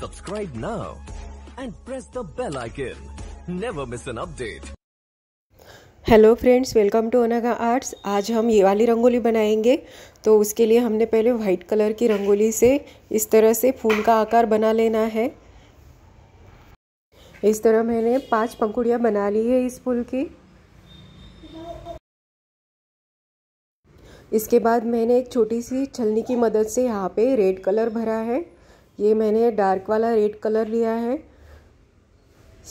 Subscribe now and press the bell icon. Never miss an update. Hello friends welcome to Anaga arts आज हम ये वाली रंगोली बनाएंगे तो उसके लिए हमने पहले वाइट कलर की रंगोली से इस तरह से फूल का आकार बना लेना है इस तरह मैंने पांच पंखुड़ियाँ बना ली है इस फूल की इसके बाद मैंने एक छोटी सी छलनी की मदद से यहाँ पे रेड कलर भरा है ये मैंने डार्क वाला रेड कलर लिया है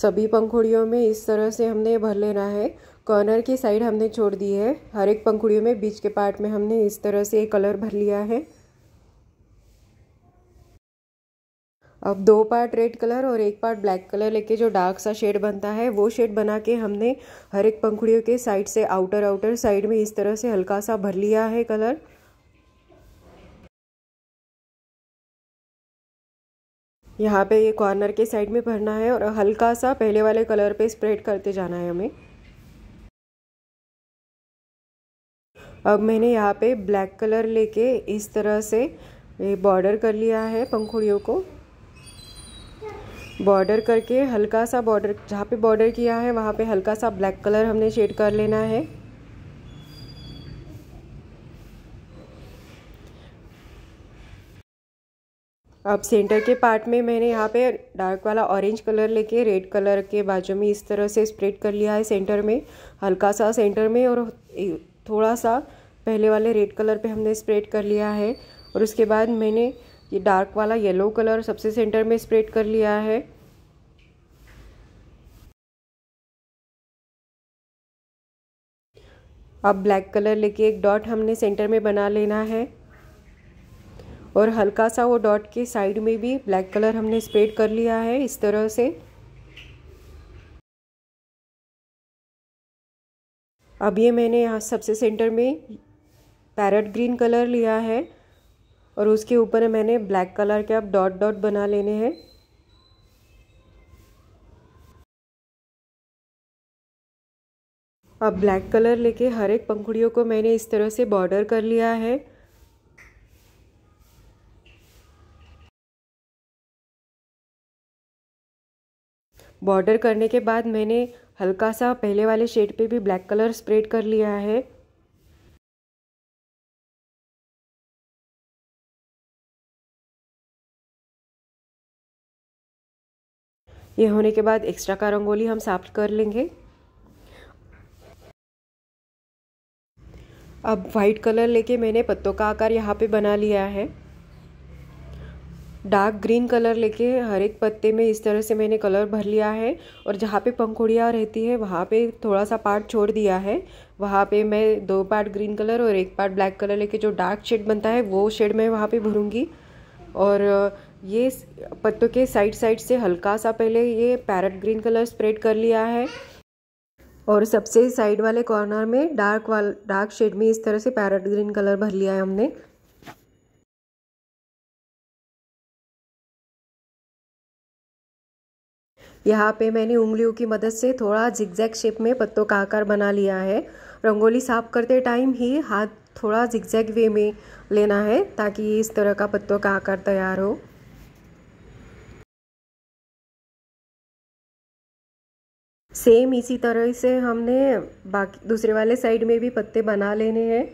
सभी पंखुड़ियों में इस तरह से हमने भर लेना है कॉर्नर की साइड हमने छोड़ दी है हर एक पंखुड़ियों में बीच के पार्ट में हमने इस तरह से कलर भर लिया है अब दो पार्ट रेड कलर और एक पार्ट ब्लैक कलर लेके जो डार्क सा शेड बनता है वो शेड बना के हमने हर एक पंखुड़ियों के साइड से आउटर आउटर साइड में इस तरह से हल्का सा भर लिया है कलर यहाँ पे ये कॉर्नर के साइड में भरना है और हल्का सा पहले वाले कलर पे स्प्रेड करते जाना है हमें अब मैंने यहाँ पे ब्लैक कलर लेके इस तरह से ये बॉर्डर कर लिया है पंखुड़ियों को बॉर्डर करके हल्का सा बॉर्डर जहाँ पे बॉर्डर किया है वहाँ पे हल्का सा ब्लैक कलर हमने शेड कर लेना है अब सेंटर के पार्ट में मैंने यहाँ पे डार्क वाला ऑरेंज कलर लेके रेड कलर के बाजू में इस तरह से स्प्रेड कर लिया है सेंटर में हल्का सा सेंटर में और थोड़ा सा पहले वाले रेड कलर पे हमने स्प्रेड कर लिया है और उसके बाद मैंने ये डार्क वाला येलो कलर सबसे सेंटर में स्प्रेड कर लिया है अब ब्लैक कलर लेके एक डॉट हमने सेंटर में बना लेना है और हल्का सा वो डॉट के साइड में भी ब्लैक कलर हमने स्प्रेड कर लिया है इस तरह से अब ये मैंने यहाँ सबसे सेंटर में पैरट ग्रीन कलर लिया है और उसके ऊपर मैंने ब्लैक कलर के अब डॉट डॉट बना लेने हैं अब ब्लैक कलर लेके हर एक पंखुड़ियों को मैंने इस तरह से बॉर्डर कर लिया है बॉर्डर करने के बाद मैंने हल्का सा पहले वाले शेड पे भी ब्लैक कलर स्प्रेड कर लिया है ये होने के बाद एक्स्ट्रा का रंगोली हम साफ कर लेंगे अब व्हाइट कलर लेके मैंने पत्तों का आकार यहाँ पे बना लिया है डार्क ग्रीन कलर लेके हर एक पत्ते में इस तरह से मैंने कलर भर लिया है और जहाँ पे पंखुड़ियाँ रहती है वहाँ पे थोड़ा सा पार्ट छोड़ दिया है वहाँ पे मैं दो पार्ट ग्रीन कलर और एक पार्ट ब्लैक कलर लेके जो डार्क शेड बनता है वो शेड मैं वहाँ पे भरूँगी और ये पत्तों के साइड साइड से हल्का सा पहले ये पैरट ग्रीन कलर स्प्रेड कर लिया है और सबसे साइड वाले कॉर्नर में डार्क वाल डार्क शेड में इस तरह से पैरट ग्रीन कलर भर लिया है हमने यहाँ पे मैंने उंगलियों की मदद से थोड़ा जिगजैग शेप में पत्तों का आकार बना लिया है रंगोली साफ करते टाइम ही हाथ थोड़ा जिगजैग वे में लेना है ताकि इस तरह का पत्तों का आकार तैयार हो सेम इसी तरह से हमने बाकी दूसरे वाले साइड में भी पत्ते बना लेने हैं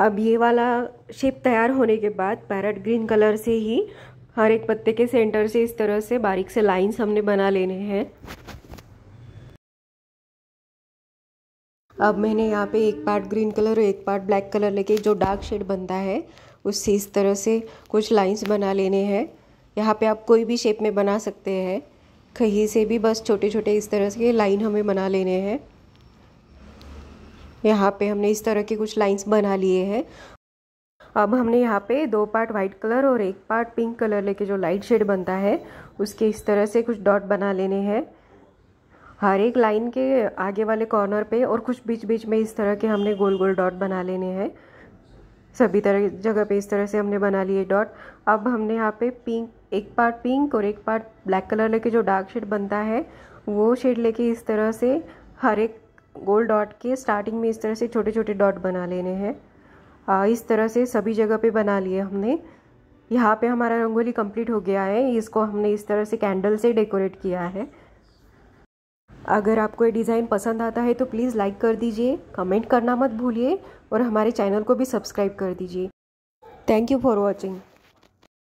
अब ये वाला शेप तैयार होने के बाद पैरट ग्रीन कलर से ही हर एक पत्ते के सेंटर से इस तरह से बारीक से लाइंस हमने बना लेने हैं अब मैंने यहाँ पे एक पार्ट ग्रीन कलर और एक पार्ट ब्लैक कलर लेके जो डार्क शेड बनता है उससे इस तरह से कुछ लाइंस बना लेने हैं यहाँ पे आप कोई भी शेप में बना सकते हैं कहीं से भी बस छोटे छोटे इस तरह से लाइन हमें बना लेने हैं यहाँ पे हमने इस तरह के कुछ लाइंस बना लिए हैं अब हमने यहाँ पे दो पार्ट व्हाइट कलर और एक पार्ट पिंक कलर लेके जो लाइट शेड बनता है उसके इस तरह से कुछ डॉट बना लेने हैं हर एक लाइन के आगे वाले कॉर्नर पे और कुछ बीच बीच में इस तरह के हमने गोल गोल डॉट बना लेने हैं सभी तरह जगह पे इस तरह से हमने बना लिए डॉट अब हमने यहाँ पे पिंक एक पार्ट पिंक और एक पार्ट ब्लैक कलर लेके जो डार्क शेड बनता है वो शेड लेके इस तरह से हर एक गोल डॉट के स्टार्टिंग में इस तरह से छोटे छोटे डॉट बना लेने हैं इस तरह से सभी जगह पे बना लिए हमने यहाँ पे हमारा रंगोली कंप्लीट हो गया है इसको हमने इस तरह से कैंडल से डेकोरेट किया है अगर आपको ये डिज़ाइन पसंद आता है तो प्लीज़ लाइक कर दीजिए कमेंट करना मत भूलिए और हमारे चैनल को भी सब्सक्राइब कर दीजिए थैंक यू फॉर वॉचिंग